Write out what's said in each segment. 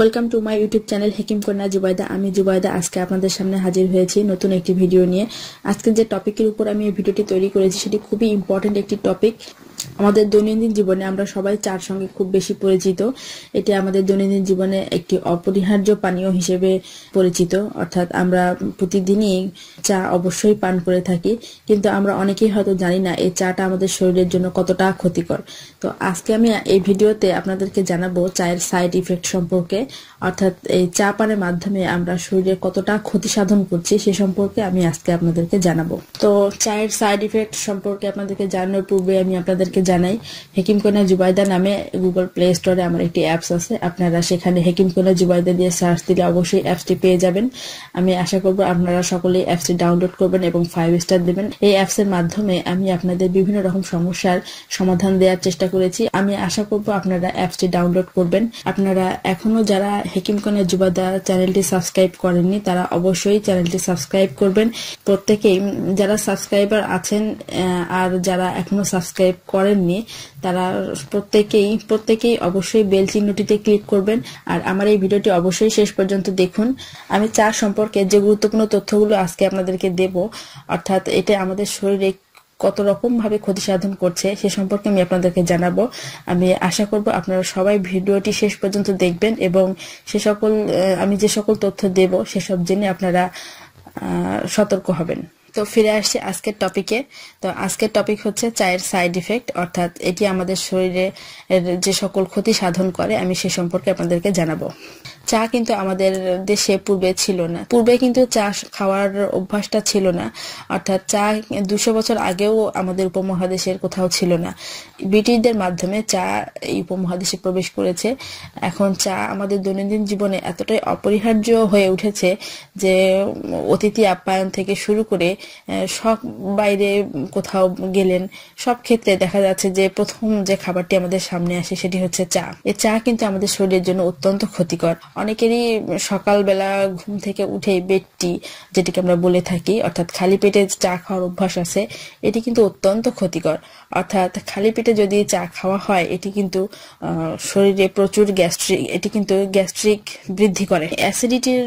welcome to my YouTube channel হেকিম কন্যা জুবাইদা আমি জুবাইদা আজকে আপনাদের সামনে হাজির হয়েছি নতুন একটি ভিডিও নিয়ে আজকে যে টপিকের উপর আমি এই ভিডিওটি তৈরি করেছি সেটি খুবই ইম্পর্টেন্ট একটি টপিক আমাদের দৈনন্দিন জীবনে আমরা সবাই চার সঙ্গে খুব বেশি পরিচিত এটি আমাদের দৈনন্দিন জীবনে একটি অপরিহার্য পানীয় হিসেবে পরিচিত অর্থাৎ আমরা প্রতিদিনই চা অবশ্যই পান করে থাকি কিন্তু আমরা অনেকেই হয়তো জানি না এই চাটা আমাদের শরীরের জন্য কতটা ক্ষতিকর তো আজকে আমি এই ভিডিওতে আপনাদেরকে জানাবো চায়ের সাইড ইফেক্ট সম্পর্কে অর্থাৎ এই চা পানের মাধ্যমে আমরা শরীরে কতটা ক্ষতি সাধন করছি সে সম্পর্কে আমি আজকে আপনাদেরকে জানাবো তো চায়ের সাইড ইফেক্ট সম্পর্কে আপনাদেরকে জানানোর পূর্বে আমি আপনাদের আপনাদেরকে জানাই হেকিম কোনা জুবাইদা নামে গুগল প্লে স্টোরে আমার একটি অ্যাপস আছে আপনারা সেখানে হেকিম কোনা জুবাইদা দিয়ে সার্চ দিলে অবশ্যই অ্যাপসটি পেয়ে যাবেন আমি আশা করব আপনারা সকলেই অ্যাপসটি ডাউনলোড করবেন এবং ফাইভ স্টার দেবেন এই অ্যাপসের মাধ্যমে আমি আপনাদের বিভিন্ন রকম সমস্যার সমাধান দেওয়ার চেষ্টা করেছি আমি আশা করব আপনারা অ্যাপসটি ডাউনলোড করবেন আপনারা এখনও যারা হেকিম কোনা জুবাদা চ্যানেলটি সাবস্ক্রাইব করেননি তারা অবশ্যই চ্যানেলটি সাবস্ক্রাইব করবেন প্রত্যেকেই যারা সাবস্ক্রাইবার আছেন আর যারা এখনো সাবস্ক্রাইব করেন করেননি তারা প্রত্যেকেই প্রত্যেকেই অবশ্যই বেল চিহ্নটিতে ক্লিক করবেন আর আমার এই ভিডিওটি অবশ্যই শেষ পর্যন্ত দেখুন আমি চা সম্পর্কে যে গুরুত্বপূর্ণ তথ্যগুলো আজকে আপনাদেরকে দেব অর্থাৎ এটা আমাদের শরীরে কত রকমভাবে ক্ষতি সাধন করছে সে সম্পর্কে আমি আপনাদেরকে জানাবো আমি আশা করব আপনারা সবাই ভিডিওটি শেষ পর্যন্ত দেখবেন এবং সে সকল আমি যে সকল তথ্য দেব সেসব জেনে আপনারা সতর্ক হবেন তো ফিরে আসছি আজকের টপিকে তো আজকের টপিক হচ্ছে চায়ের সাইড ইফেক্ট অর্থাৎ এটি আমাদের শরীরে যে সকল ক্ষতি সাধন করে আমি সে সম্পর্কে আপনাদেরকে জানাবো চা কিন্তু আমাদের দেশে পূর্বে ছিল না পূর্বে কিন্তু চা খাওয়ার অভ্যাসটা ছিল না অর্থাৎ চা দুশো বছর আগেও আমাদের উপমহাদেশের কোথাও ছিল না ব্রিটিশদের মাধ্যমে চা এই উপমহাদেশে প্রবেশ করেছে এখন চা আমাদের দৈনন্দিন জীবনে এতটাই অপরিহার্য হয়ে উঠেছে যে অতিথি আপ্যায়ন থেকে শুরু করে সব বাইরে কোথাও গেলেন সব ক্ষেত্রে দেখা যাচ্ছে যে প্রথম যে খাবারটি আমাদের সামনে আসে সেটি হচ্ছে চা এ চা কিন্তু আমাদের শরীরের জন্য অত্যন্ত ক্ষতিকর অনেকেরই সকালবেলা ঘুম থেকে উঠে বেডটি যেটিকে আমরা বলে থাকি অর্থাৎ খালি পেটে চা খাওয়ার অভ্যাস আছে এটি কিন্তু অত্যন্ত ক্ষতিকর অর্থাৎ খালি পেটে যদি চা খাওয়া হয় এটি কিন্তু শরীরে প্রচুর গ্যাস্ট্রিক এটি কিন্তু গ্যাস্ট্রিক বৃদ্ধি করে অ্যাসিডিটির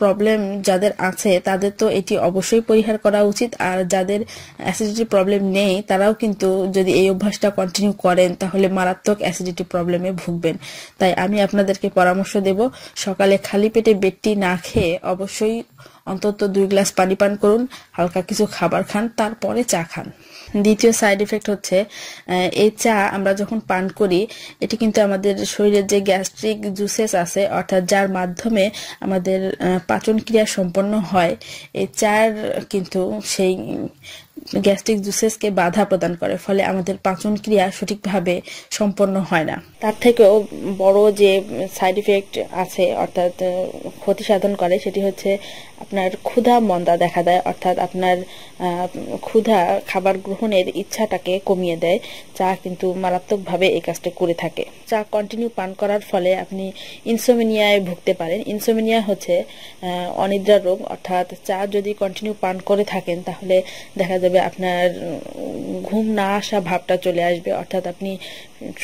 প্রবলেম যাদের আছে তাদের তো এটি অবশ্যই পরিহার করা উচিত আর যাদের অ্যাসিডিটির প্রবলেম নেই তারাও কিন্তু যদি এই অভ্যাসটা কন্টিনিউ করেন তাহলে মারাত্মক অ্যাসিডিটি প্রবলেমে ভুগবেন তাই আমি আপনাদেরকে পরামর্শ দেবো সকালে খালি পেটে বেডটি না খেয়ে অবশ্যই অন্তত দুই গ্লাস পানি পান করুন হালকা কিছু খাবার খান তারপরে চা খান দ্বিতীয় সাইড এফেক্ট হচ্ছে এই চা আমরা যখন পান করি এটি কিন্তু আমাদের শরীরের যে গ্যাস্ট্রিক জুসেস আছে অর্থাৎ যার মাধ্যমে আমাদের পাচন ক্রিয়া সম্পন্ন হয় এই চার কিন্তু সেই গ্যাস্ট্রিক জুসেসকে বাধা প্রদান করে ফলে আমাদের পাচন ক্রিয়া সঠিকভাবে সম্পন্ন হয় না তার থেকেও বড় যে সাইড ইফেক্ট আছে অর্থাৎ ক্ষতি সাধন করে সেটি হচ্ছে আপনার ক্ষুধা মন্দা দেখা দেয় অর্থাৎ আপনার ক্ষুধা খাবার গ্রহণের ইচ্ছাটাকে কমিয়ে দেয় চা কিন্তু মারাত্মকভাবে এই কাজটা করে থাকে চা কন্টিনিউ পান করার ফলে আপনি ইনসোমিনিয়ায় ভুগতে পারেন ইনসোমিনিয়া হচ্ছে অনিদ্রা রোগ অর্থাৎ চা যদি কন্টিনিউ পান করে থাকেন তাহলে দেখা যাবে আসবে আপনার ঘুম না আসা ভাবটা চলে আসবে অর্থাৎ আপনি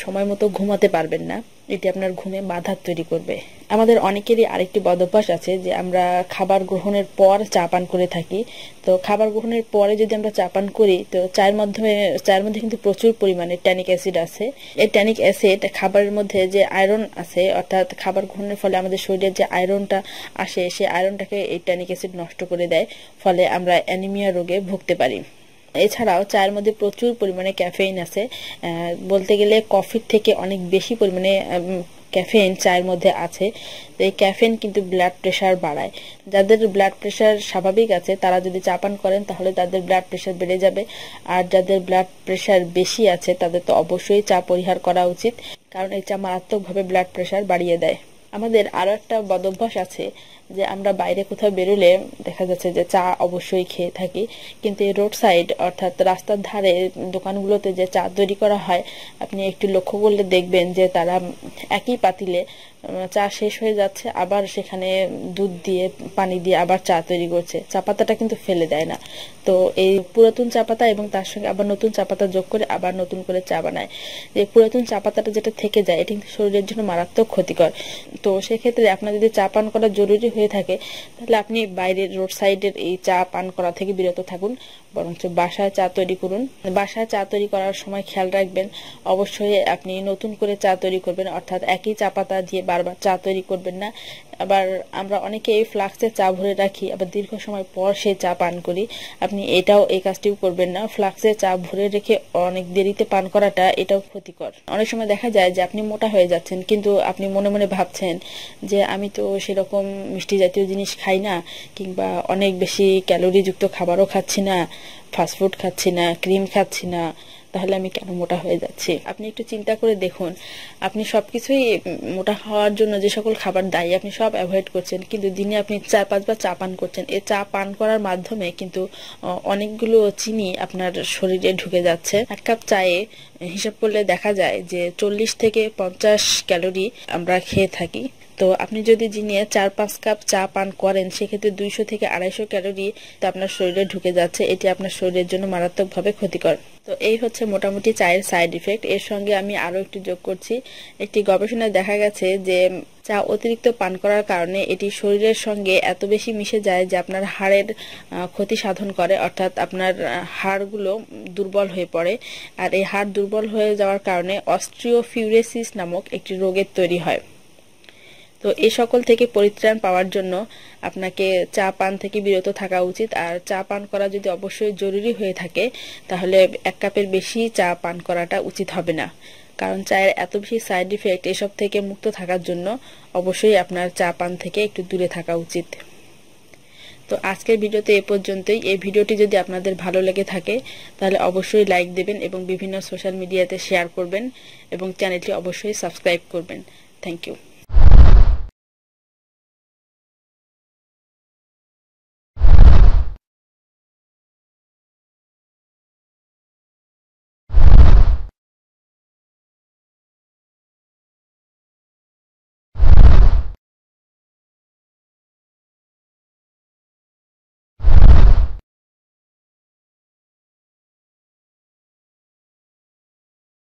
সময় মতো ঘুমাতে পারবেন না এটি আপনার ঘুমে বাধা তৈরি করবে আমাদের অনেকেরই আরেকটি বদভ্যাস আছে যে আমরা খাবার গ্রহণের পর চা পান করে থাকি তো খাবার গ্রহণের পরে যদি আমরা চা পান করি তো চায়ের মাধ্যমে চায়ের মধ্যে কিন্তু প্রচুর পরিমাণে ট্যানিক অ্যাসিড আছে এই ট্যানিক অ্যাসিড খাবারের মধ্যে যে আয়রন আছে অর্থাৎ খাবার গ্রহণের ফলে আমাদের শরীরে যে আয়রনটা আসে সেই আয়রনটাকে এই ট্যানিক অ্যাসিড নষ্ট করে দেয় ফলে আমরা অ্যানিমিয়া রোগে ভুগতে পারি এছাড়াও চায়ের মধ্যে প্রচুর পরিমাণে ক্যাফেইন আছে বলতে গেলে কফির থেকে অনেক বেশি পরিমাণে ক্যাফেইন চায়ের মধ্যে আছে তো এই ক্যাফেইন কিন্তু ব্লাড প্রেশার বাড়ায় যাদের ব্লাড প্রেশার স্বাভাবিক আছে তারা যদি চা পান করেন তাহলে তাদের ব্লাড প্রেশার বেড়ে যাবে আর যাদের ব্লাড প্রেশার বেশি আছে তাদের তো অবশ্যই চা পরিহার করা উচিত কারণ এই চা মারাত্মকভাবে ব্লাড প্রেশার বাড়িয়ে দেয় আমাদের আরও একটা বদভ্যাস আছে যে আমরা বাইরে কোথাও বেরোলে দেখা যাচ্ছে যে চা অবশ্যই খেয়ে থাকি কিন্তু এই রোড সাইড অর্থাৎ রাস্তার ধারে দোকানগুলোতে যে চা তৈরি করা হয় আপনি একটু লক্ষ্য করলে দেখবেন যে তারা একই পাতিলে চা শেষ হয়ে যাচ্ছে আবার সেখানে দুধ দিয়ে পানি দিয়ে আবার চা তৈরি করছে চা পাতাটা কিন্তু ফেলে দেয় না তো এই পুরাতন চা পাতা এবং তার সঙ্গে আবার নতুন চা পাতা যোগ করে আবার নতুন করে চা বানায় যে পুরাতন চা পাতাটা যেটা থেকে যায় এটা কিন্তু শরীরের জন্য মারাত্মক ক্ষতিকর তো সেক্ষেত্রে আপনার যদি চা পান করা জরুরি হয়ে হয়ে থাকে তাহলে আপনি বাইরের রোড সাইডের এই চা পান করা থেকে বিরত থাকুন বরঞ্চ বাসায় চা তৈরি করুন বাসায় চা তৈরি করার সময় খেয়াল রাখবেন অবশ্যই আপনি নতুন করে চা তৈরি করবেন অর্থাৎ একই চা পাতা দিয়ে বারবার চা তৈরি করবেন না আবার আমরা অনেকে এই ফ্লাক্সে চা ভরে রাখি আবার দীর্ঘ সময় পর সে চা পান করি আপনি এটাও এই কাজটিও করবেন না ফ্লাক্সে চা ভরে রেখে অনেক দেরিতে পান করাটা এটাও ক্ষতিকর অনেক সময় দেখা যায় যে আপনি মোটা হয়ে যাচ্ছেন কিন্তু আপনি মনে মনে ভাবছেন যে আমি তো সেরকম মিষ্টি জাতীয় জিনিস খাই না কিংবা অনেক বেশি ক্যালোরিযুক্ত খাবারও খাচ্ছি না ফাস্টফুড খাচ্ছি না ক্রিম খাচ্ছি না তাহলে আমি কেন মোটা হয়ে যাচ্ছি আপনি একটু চিন্তা করে দেখুন আপনি সব কিছুই মোটা হওয়ার জন্য যে সকল খাবার দায়ী আপনি সব অ্যাভয়েড করছেন কিন্তু দিনে আপনি চা পাঁচবার চা পান করছেন এ চা পান করার মাধ্যমে কিন্তু অনেকগুলো চিনি আপনার শরীরে ঢুকে যাচ্ছে এক কাপ চায়ে হিসাব করলে দেখা যায় যে চল্লিশ থেকে পঞ্চাশ ক্যালোরি আমরা খেয়ে থাকি তো আপনি যদি দিনে চার পাঁচ কাপ চা পান করেন সেক্ষেত্রে দুইশো থেকে আড়াইশো ক্যালোরি তো আপনার শরীরে ঢুকে যাচ্ছে এটি আপনার শরীরের জন্য মারাত্মকভাবে ক্ষতিকর তো এই হচ্ছে মোটামুটি চায়ের সাইড ইফেক্ট এর সঙ্গে আমি আরও একটু যোগ করছি একটি গবেষণায় দেখা গেছে যে চা অতিরিক্ত পান করার কারণে এটি শরীরের সঙ্গে এত বেশি মিশে যায় যে আপনার হাড়ের ক্ষতি সাধন করে অর্থাৎ আপনার হাড়গুলো দুর্বল হয়ে পড়ে আর এই হাড় দুর্বল হয়ে যাওয়ার কারণে অস্ট্রিও ফিউরেসিস নামক একটি রোগের তৈরি হয় তো এ সকল থেকে পরিত্রাণ পাওয়ার জন্য আপনাকে চা পান থেকে বিরত থাকা উচিত আর চা পান করা যদি অবশ্যই জরুরি হয়ে থাকে তাহলে এক কাপের বেশি চা পান করাটা উচিত হবে না কারণ চায়ের এত বেশি সাইড ইফেক্ট এসব থেকে মুক্ত থাকার জন্য অবশ্যই আপনার চা পান থেকে একটু দূরে থাকা উচিত তো আজকের ভিডিওতে এ পর্যন্তই এই ভিডিওটি যদি আপনাদের ভালো লেগে থাকে তাহলে অবশ্যই লাইক দেবেন এবং বিভিন্ন সোশ্যাল মিডিয়াতে শেয়ার করবেন এবং চ্যানেলটি অবশ্যই সাবস্ক্রাইব করবেন থ্যাংক ইউ